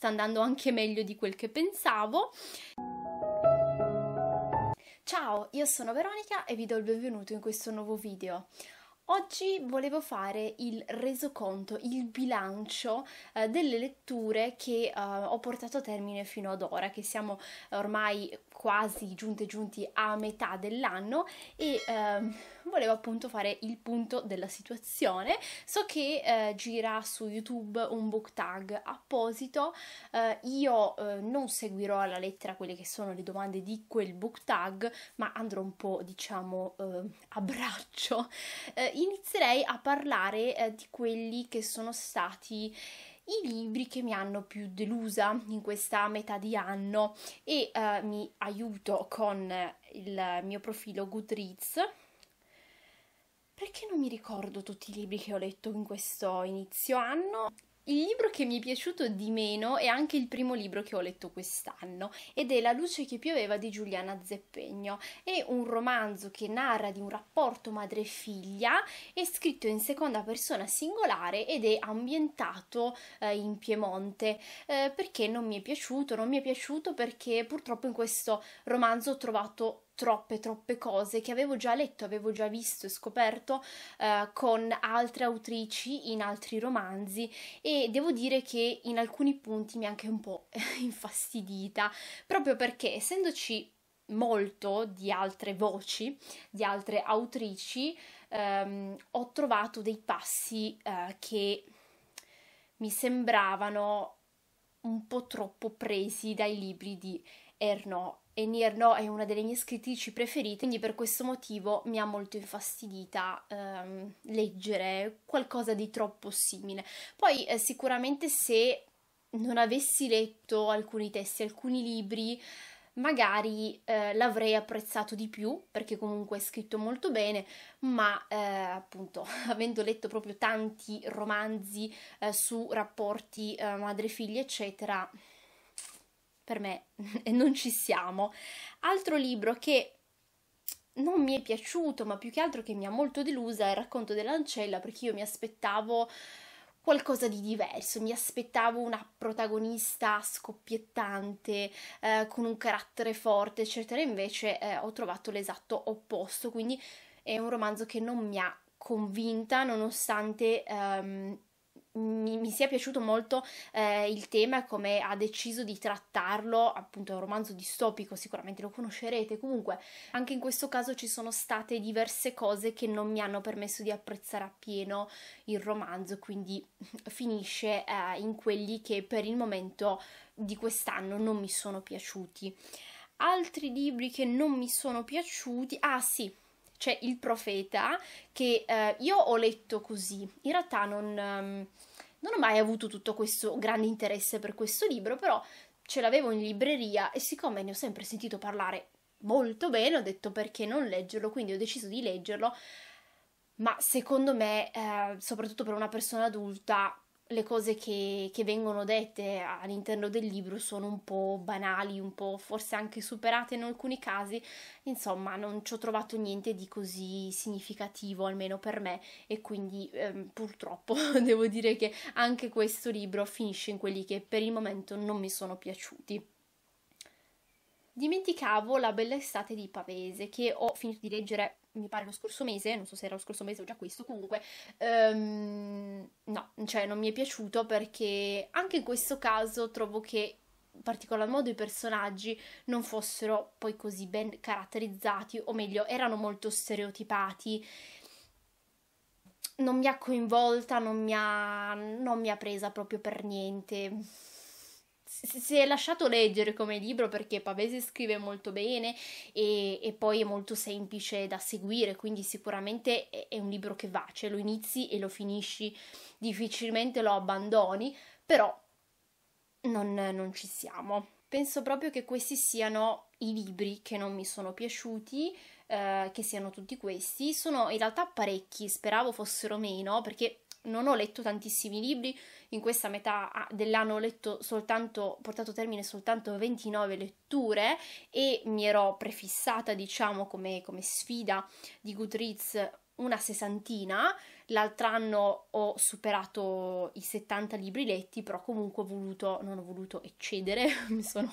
sta andando anche meglio di quel che pensavo. Ciao, io sono Veronica e vi do il benvenuto in questo nuovo video. Oggi volevo fare il resoconto, il bilancio eh, delle letture che eh, ho portato a termine fino ad ora, che siamo ormai quasi giunte giunti a metà dell'anno e ehm, volevo appunto fare il punto della situazione. So che eh, gira su YouTube un book tag apposito, eh, io eh, non seguirò alla lettera quelle che sono le domande di quel book tag, ma andrò un po' diciamo eh, a braccio. Eh, inizierei a parlare eh, di quelli che sono stati i libri che mi hanno più delusa in questa metà di anno e eh, mi aiuto con il mio profilo Goodreads perché non mi ricordo tutti i libri che ho letto in questo inizio anno il libro che mi è piaciuto di meno è anche il primo libro che ho letto quest'anno ed è La luce che pioveva di Giuliana Zeppegno. È un romanzo che narra di un rapporto madre-figlia, è scritto in seconda persona singolare ed è ambientato eh, in Piemonte. Eh, perché non mi è piaciuto? Non mi è piaciuto perché purtroppo in questo romanzo ho trovato troppe troppe cose che avevo già letto, avevo già visto e scoperto eh, con altre autrici in altri romanzi e devo dire che in alcuni punti mi ha anche un po' infastidita, proprio perché essendoci molto di altre voci, di altre autrici, ehm, ho trovato dei passi eh, che mi sembravano un po' troppo presi dai libri di Ernaud e Nier è una delle mie scrittrici preferite, quindi per questo motivo mi ha molto infastidita ehm, leggere qualcosa di troppo simile. Poi eh, sicuramente se non avessi letto alcuni testi, alcuni libri, magari eh, l'avrei apprezzato di più perché comunque è scritto molto bene, ma eh, appunto avendo letto proprio tanti romanzi eh, su rapporti eh, madre-figlia, eccetera, per me non ci siamo. Altro libro che non mi è piaciuto, ma più che altro che mi ha molto delusa è il racconto dell'ancella, perché io mi aspettavo qualcosa di diverso, mi aspettavo una protagonista scoppiettante, eh, con un carattere forte, eccetera, invece eh, ho trovato l'esatto opposto, quindi è un romanzo che non mi ha convinta nonostante ehm, mi, mi, sia piaciuto molto eh, il tema e come ha deciso di trattarlo, appunto è un romanzo distopico, sicuramente lo conoscerete, comunque anche in questo caso ci sono state diverse cose che non mi hanno permesso di apprezzare appieno il romanzo, quindi finisce eh, in quelli che per il momento di quest'anno non mi sono piaciuti. Altri libri che non mi sono piaciuti, ah sì, c'è il profeta che eh, io ho letto così, in realtà non, um, non ho mai avuto tutto questo grande interesse per questo libro, però ce l'avevo in libreria e siccome ne ho sempre sentito parlare molto bene, ho detto perché non leggerlo, quindi ho deciso di leggerlo, ma secondo me, eh, soprattutto per una persona adulta, le cose che, che vengono dette all'interno del libro sono un po' banali, un po' forse anche superate in alcuni casi, insomma non ci ho trovato niente di così significativo, almeno per me, e quindi ehm, purtroppo devo dire che anche questo libro finisce in quelli che per il momento non mi sono piaciuti dimenticavo La bella estate di Pavese, che ho finito di leggere, mi pare, lo scorso mese, non so se era lo scorso mese o già questo, comunque, um, no, cioè non mi è piaciuto perché anche in questo caso trovo che in particolar modo i personaggi non fossero poi così ben caratterizzati, o meglio, erano molto stereotipati non mi ha coinvolta, non mi ha, non mi ha presa proprio per niente si è lasciato leggere come libro perché Pavese scrive molto bene e, e poi è molto semplice da seguire, quindi sicuramente è, è, un libro che va, cioè lo inizi e lo finisci, difficilmente lo abbandoni, però non, non ci siamo. Penso proprio che questi siano i libri che non mi sono piaciuti, eh, che siano tutti questi, sono in realtà parecchi, speravo fossero meno perché non ho letto tantissimi libri, in questa metà ah, dell'anno ho letto soltanto, portato a termine soltanto 29 letture e mi ero prefissata, diciamo, come, come sfida di Goodreads una sessantina, l'altro anno ho superato i 70 libri letti, però comunque ho voluto, non ho voluto eccedere, mi, sono,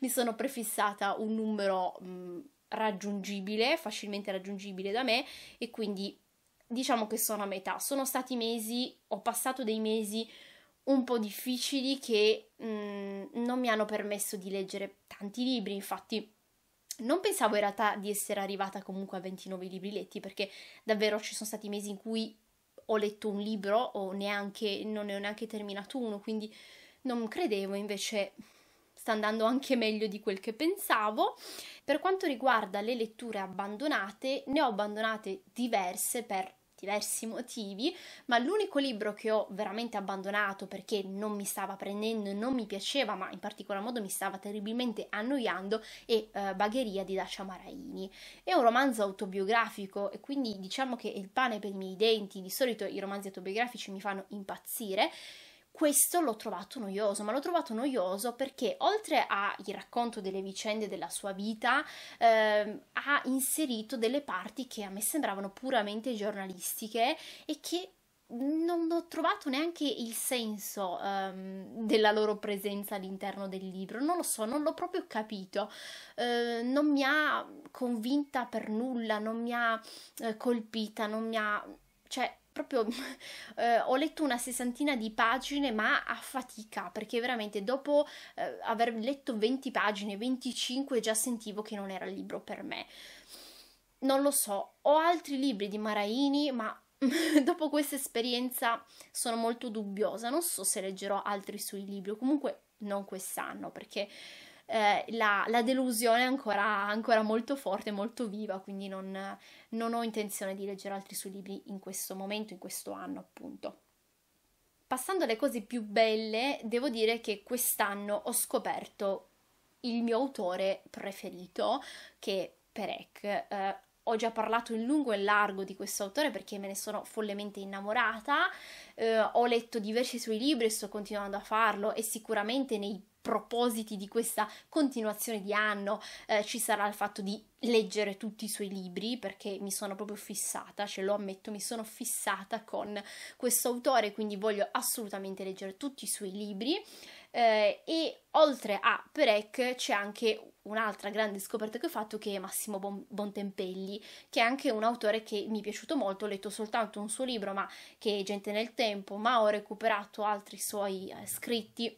mi sono, prefissata un numero mh, raggiungibile, facilmente raggiungibile da me e quindi diciamo che sono a metà. Sono stati mesi, ho passato dei mesi un po' difficili che mh, mm, non mi hanno permesso di leggere tanti libri, infatti non pensavo in realtà di essere arrivata comunque a 29 libri letti perché davvero ci sono stati mesi in cui ho letto un libro o neanche, non ne ho neanche terminato uno, quindi non credevo, invece sta andando anche meglio di quel che pensavo. Per quanto riguarda le letture abbandonate, ne ho abbandonate diverse per diversi motivi, ma l'unico libro che ho veramente abbandonato perché non mi stava prendendo, non mi piaceva, ma in particolar modo mi stava terribilmente annoiando è uh, Bagheria di Dacia Maraini. È un romanzo autobiografico e quindi diciamo che è il pane per i miei denti, di solito i romanzi autobiografici mi fanno impazzire questo l'ho trovato noioso, ma l'ho trovato noioso perché oltre al racconto delle vicende della sua vita, ehm, ha inserito delle parti che a me sembravano puramente giornalistiche e che non ho trovato neanche il senso um, della loro presenza all'interno del libro, non lo so, non l'ho proprio capito, uh, non mi ha convinta per nulla, non mi ha uh, colpita, non mi ha... cioè proprio eh, ho letto una sessantina di pagine, ma a fatica, perché veramente dopo eh, aver letto 20 pagine, 25, già sentivo che non era il libro per me. Non lo so, ho altri libri di Maraini, ma dopo questa esperienza sono molto dubbiosa, non so se leggerò altri suoi libri, comunque non quest'anno, perché eh, la, la, delusione è ancora, ancora, molto forte, molto viva, quindi non, non ho intenzione di leggere altri suoi libri in questo momento, in questo anno appunto. Passando alle cose più belle, devo dire che quest'anno ho scoperto il mio autore preferito, che Perec, eh, ho già parlato in lungo e in largo di questo autore perché me ne sono follemente innamorata, eh, ho letto diversi suoi libri e sto continuando a farlo e sicuramente nei propositi di questa continuazione di anno eh, ci sarà il fatto di leggere tutti i suoi libri perché mi sono proprio fissata, ce lo ammetto, mi sono fissata con questo autore, quindi voglio assolutamente leggere tutti i suoi libri eh, e oltre a Perec c'è anche un'altra grande scoperta che ho fatto che è Massimo Bontempelli, che è anche un autore che mi è piaciuto molto, ho letto soltanto un suo libro, ma che è Gente nel tempo, ma ho recuperato altri suoi eh, scritti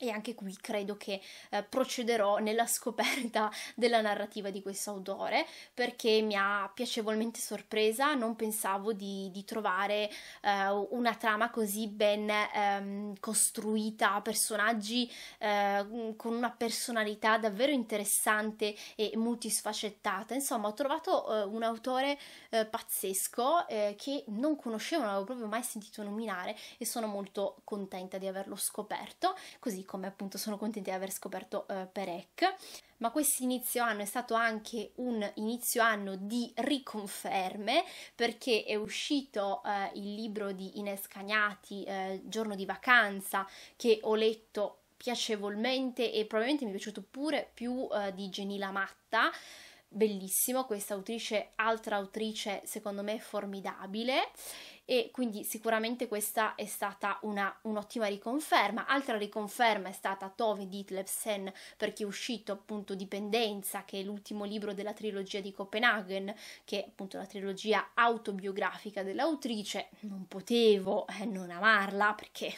e anche qui credo che eh, procederò nella scoperta della narrativa di questo autore perché mi ha piacevolmente sorpresa, non pensavo di, di trovare eh, una trama così ben ehm, costruita, personaggi eh, con una personalità davvero interessante e multisfaccettata. Insomma, ho trovato eh, un autore eh, pazzesco eh, che non conoscevo, non avevo proprio mai sentito nominare e sono molto contenta di averlo scoperto. Così così come appunto sono contenta di aver scoperto eh, Perec. Ma questo inizio anno è stato anche un inizio anno di riconferme perché è uscito eh, il libro di Ines Cagnati, eh, Giorno di vacanza, che ho letto piacevolmente e probabilmente mi è piaciuto pure più eh, di Genila Matta bellissimo, questa autrice, altra autrice secondo me formidabile e quindi sicuramente questa è stata una, un'ottima riconferma. Altra riconferma è stata Tove di perché è uscito appunto Dipendenza, che è l'ultimo libro della trilogia di Copenaghen, che è appunto la trilogia autobiografica dell'autrice. Non potevo eh, non amarla perché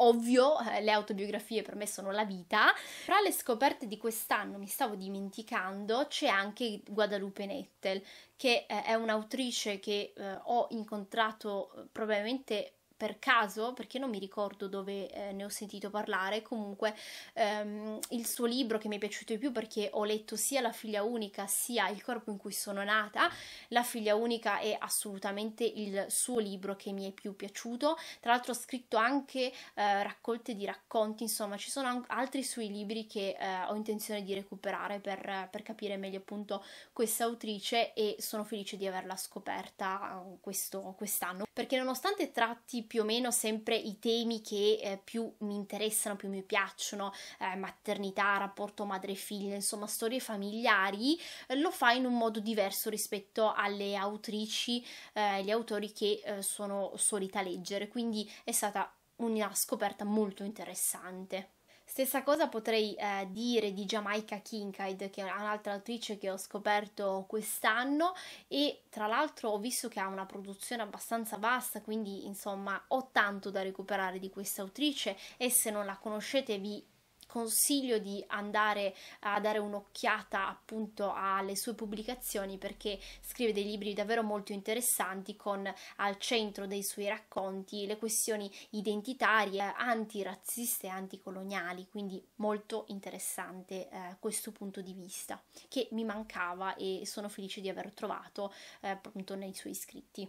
Ovvio, eh, le autobiografie per me sono la vita. Fra le scoperte di quest'anno, mi stavo dimenticando, c'è anche Guadalupe Nettel, che eh, è un'autrice che eh, ho incontrato probabilmente per caso, perché non mi ricordo dove eh, ne ho sentito parlare, comunque ehm, il suo libro che mi è piaciuto di più perché ho letto sia La figlia unica sia Il corpo in cui sono nata, La figlia unica è assolutamente il suo libro che mi è più piaciuto, tra l'altro ho scritto anche eh, raccolte di racconti, insomma ci sono altri suoi libri che eh, ho intenzione di recuperare per, per capire meglio appunto questa autrice e sono felice di averla scoperta questo, quest'anno perché nonostante tratti più o meno sempre i temi che eh, più mi interessano, più mi piacciono, eh, maternità, rapporto madre-figlia, insomma storie familiari, eh, lo fa in un modo diverso rispetto alle autrici, eh, gli autori che eh, sono solita leggere, quindi è stata una scoperta molto interessante. Stessa cosa potrei eh, dire di Jamaica Kinkaid, che è un'altra autrice che ho scoperto quest'anno e tra l'altro ho visto che ha una produzione abbastanza vasta, quindi insomma ho tanto da recuperare di questa autrice e se non la conoscete vi consiglio di andare a dare un'occhiata appunto alle sue pubblicazioni perché scrive dei libri davvero molto interessanti con al centro dei suoi racconti le questioni identitarie, antirazziste e anticoloniali, quindi molto interessante eh, questo punto di vista che mi mancava e sono felice di aver trovato eh, appunto nei suoi scritti.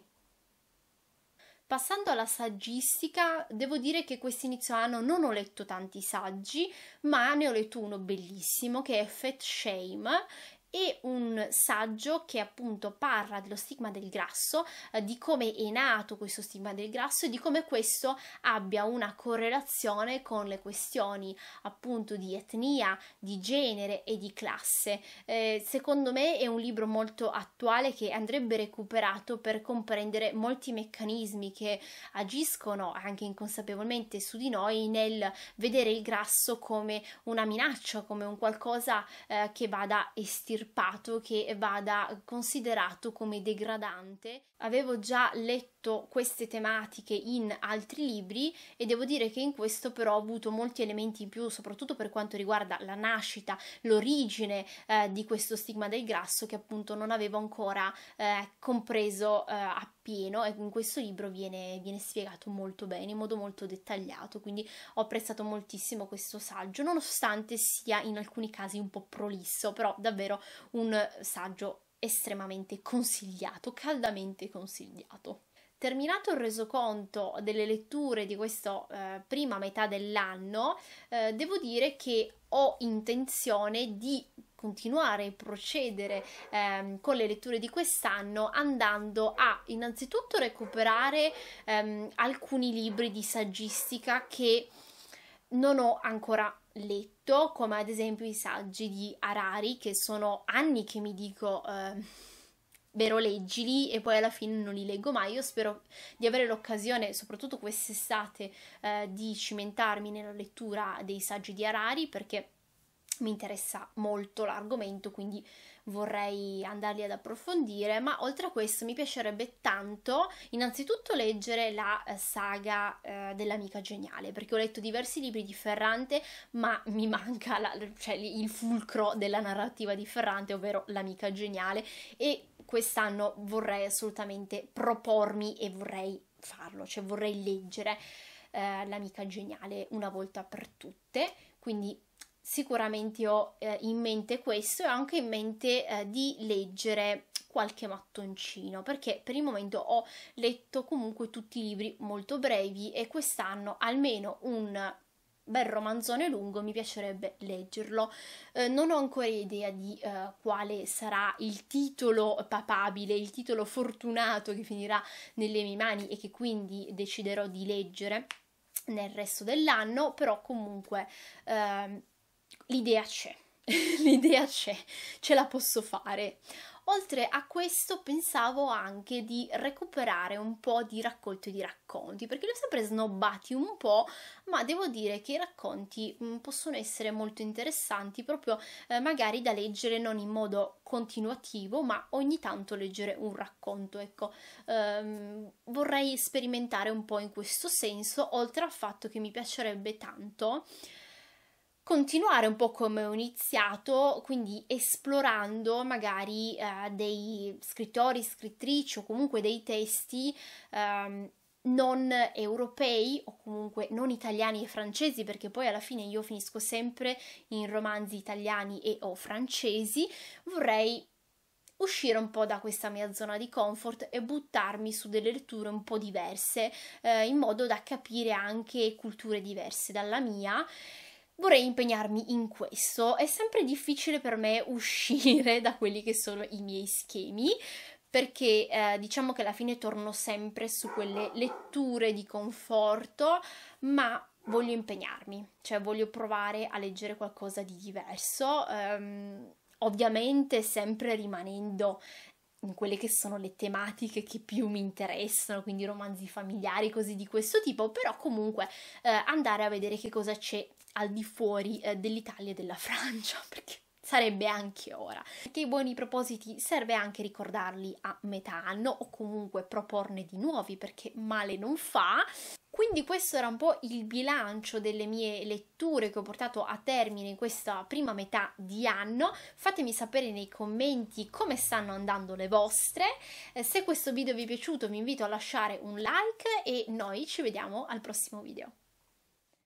Passando alla saggistica, devo dire che quest'inizio anno non ho letto tanti saggi, ma ne ho letto uno bellissimo che è Fat Shame e un saggio che appunto parla dello stigma del grasso, eh, di come è nato questo stigma del grasso e di come questo abbia una correlazione con le questioni appunto di etnia, di genere e di classe. Eh, secondo me è un libro molto attuale che andrebbe recuperato per comprendere molti meccanismi che agiscono anche inconsapevolmente su di noi nel vedere il grasso come una minaccia, come un qualcosa eh, che vada estirpato estirpato che vada considerato come degradante. Avevo già letto tradotto queste tematiche in altri libri e devo dire che in questo però ho avuto molti elementi in più, soprattutto per quanto riguarda la nascita, l'origine eh, di questo stigma del grasso che appunto non avevo ancora eh, compreso eh, appieno e in questo libro viene, viene spiegato molto bene, in modo molto dettagliato, quindi ho apprezzato moltissimo questo saggio, nonostante sia in alcuni casi un po' prolisso, però davvero un saggio estremamente consigliato, caldamente consigliato. Terminato il resoconto delle letture di questa eh, prima metà dell'anno, eh, devo dire che ho intenzione di continuare e procedere ehm, con le letture di quest'anno andando a innanzitutto recuperare ehm, alcuni libri di saggistica che non ho ancora letto, come ad esempio i saggi di Arari, che sono anni che mi dico... Eh, davvero leggili e poi alla fine non li leggo mai. Io spero di avere l'occasione, soprattutto quest'estate, eh, di cimentarmi nella lettura dei saggi di Arari perché mi interessa molto l'argomento, quindi vorrei andarli ad approfondire, ma oltre a questo mi piacerebbe tanto innanzitutto leggere la eh, saga eh, dell'amica geniale, perché ho letto diversi libri di Ferrante, ma mi manca la, cioè, il fulcro della narrativa di Ferrante, ovvero l'amica geniale, e quest'anno vorrei assolutamente propormi e vorrei farlo, cioè vorrei leggere eh, l'amica geniale una volta per tutte, quindi sicuramente ho eh, in mente questo e ho anche in mente eh, di leggere qualche mattoncino perché per il momento ho letto comunque tutti i libri molto brevi e quest'anno almeno un bel romanzone lungo mi piacerebbe leggerlo eh, non ho ancora idea di eh, quale sarà il titolo papabile il titolo fortunato che finirà nelle mie mani e che quindi deciderò di leggere nel resto dell'anno però comunque ehm, l'idea c'è, l'idea c'è, ce la posso fare. Oltre a questo pensavo anche di recuperare un po' di raccolto di racconti, perché li ho sempre snobbati un po', ma devo dire che i racconti mm, possono essere molto interessanti, proprio eh, magari da leggere non in modo continuativo, ma ogni tanto leggere un racconto. Ecco, ehm, vorrei sperimentare un po' in questo senso, oltre al fatto che mi piacerebbe tanto continuare un po' come ho iniziato, quindi esplorando magari eh, dei scrittori, scrittrici o comunque dei testi ehm, non europei o comunque non italiani e francesi, perché poi alla fine io finisco sempre in romanzi italiani e o francesi, vorrei uscire un po' da questa mia zona di comfort e buttarmi su delle letture un po' diverse, eh, in modo da capire anche culture diverse dalla mia vorrei impegnarmi in questo. È sempre difficile per me uscire da quelli che sono i miei schemi, perché eh, diciamo che alla fine torno sempre su quelle letture di conforto, ma voglio impegnarmi, cioè voglio provare a leggere qualcosa di diverso. Um, ovviamente sempre rimanendo quelle che sono le tematiche che più mi interessano, quindi romanzi familiari, cose di questo tipo, però comunque eh, andare a vedere che cosa c'è al di fuori eh, dell'Italia e della Francia, perché sarebbe anche ora. Perché i buoni propositi serve anche ricordarli a metà anno o comunque proporne di nuovi perché male non fa. Quindi questo era un po' il bilancio delle mie letture che ho portato a termine in questa prima metà di anno. Fatemi sapere nei commenti come stanno andando le vostre. Eh, se questo video vi è piaciuto vi invito a lasciare un like e noi ci vediamo al prossimo video.